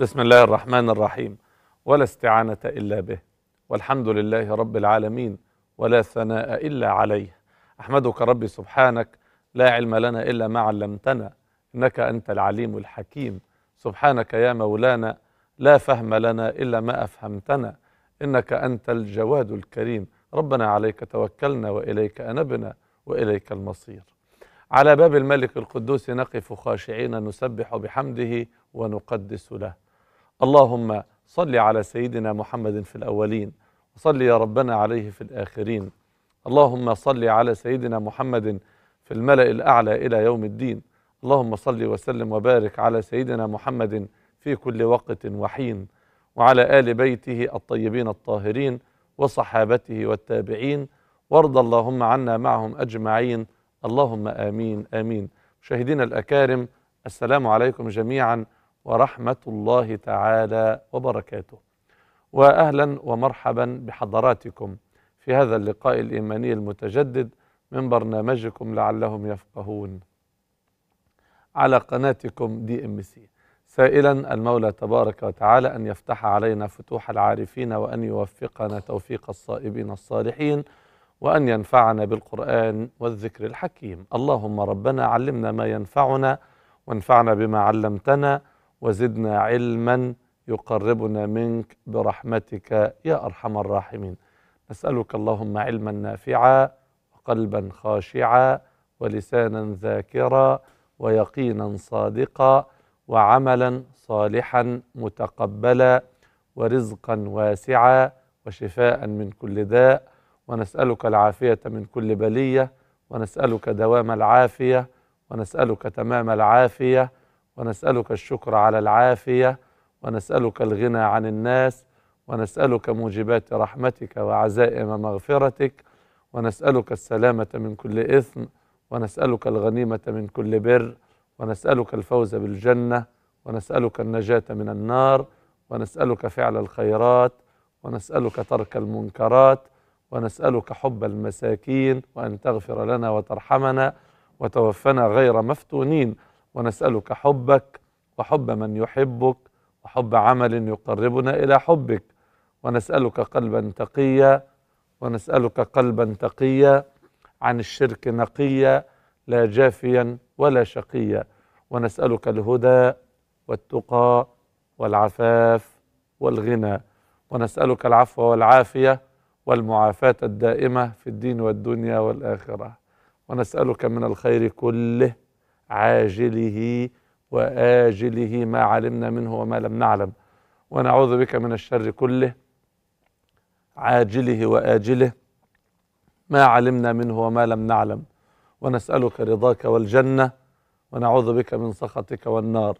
بسم الله الرحمن الرحيم ولا استعانة إلا به والحمد لله رب العالمين ولا ثناء إلا عليه أحمدك ربي سبحانك لا علم لنا إلا ما علمتنا إنك أنت العليم الحكيم سبحانك يا مولانا لا فهم لنا إلا ما أفهمتنا إنك أنت الجواد الكريم ربنا عليك توكلنا وإليك أنبنا وإليك المصير على باب الملك القدوس نقف خاشعين نسبح بحمده ونقدس له اللهم صل على سيدنا محمد في الأولين وصل يا ربنا عليه في الآخرين اللهم صل على سيدنا محمد في الملأ الأعلى إلى يوم الدين اللهم صل وسلم وبارك على سيدنا محمد في كل وقت وحين وعلى آل بيته الطيبين الطاهرين وصحابته والتابعين وارض اللهم عنا معهم أجمعين اللهم آمين آمين مشاهدينا الأكارم السلام عليكم جميعاً ورحمة الله تعالى وبركاته وأهلا ومرحبا بحضراتكم في هذا اللقاء الإيماني المتجدد من برنامجكم لعلهم يفقهون على قناتكم دي ام سي سائلا المولى تبارك وتعالى أن يفتح علينا فتوح العارفين وأن يوفقنا توفيق الصائبين الصالحين وأن ينفعنا بالقرآن والذكر الحكيم اللهم ربنا علمنا ما ينفعنا وانفعنا بما علمتنا وزدنا علما يقربنا منك برحمتك يا أرحم الراحمين نسألك اللهم علما نافعا وقلبا خاشعا ولسانا ذاكرا ويقينا صادقا وعملا صالحا متقبلا ورزقا واسعا وشفاء من كل داء ونسألك العافية من كل بلية ونسألك دوام العافية ونسألك تمام العافية ونسألك الشكر على العافية ونسألك الغنى عن الناس ونسألك موجبات رحمتك وعزائم مغفرتك ونسألك السلامة من كل إثم ونسألك الغنيمة من كل بر ونسألك الفوز بالجنة ونسألك النجاة من النار ونسألك فعل الخيرات ونسألك ترك المنكرات ونسألك حب المساكين وأن تغفر لنا وترحمنا وتوفنا غير مفتونين ونسألك حبك وحب من يحبك وحب عمل يقربنا إلى حبك ونسألك قلبا تقيا ونسألك قلبا تقيا عن الشرك نقيا لا جافيا ولا شقيا ونسألك الهدى والتقى والعفاف والغنى ونسألك العفو والعافية والمعافاة الدائمة في الدين والدنيا والآخرة ونسألك من الخير كله عاجله واجله ما علمنا منه وما لم نعلم ونعوذ بك من الشر كله عاجله واجله ما علمنا منه وما لم نعلم ونسالك رضاك والجنه ونعوذ بك من سخطك والنار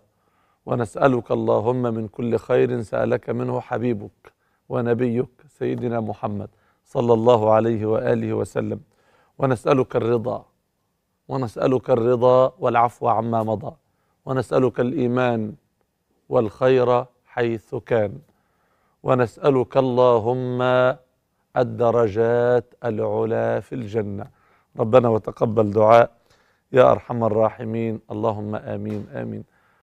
ونسالك اللهم من كل خير سالك منه حبيبك ونبيك سيدنا محمد صلى الله عليه واله وسلم ونسالك الرضا ونسألك الرضا والعفو عما مضى ونسألك الإيمان والخير حيث كان ونسألك اللهم الدرجات العلا في الجنة ربنا وتقبل دعاء يا أرحم الراحمين اللهم آمين آمين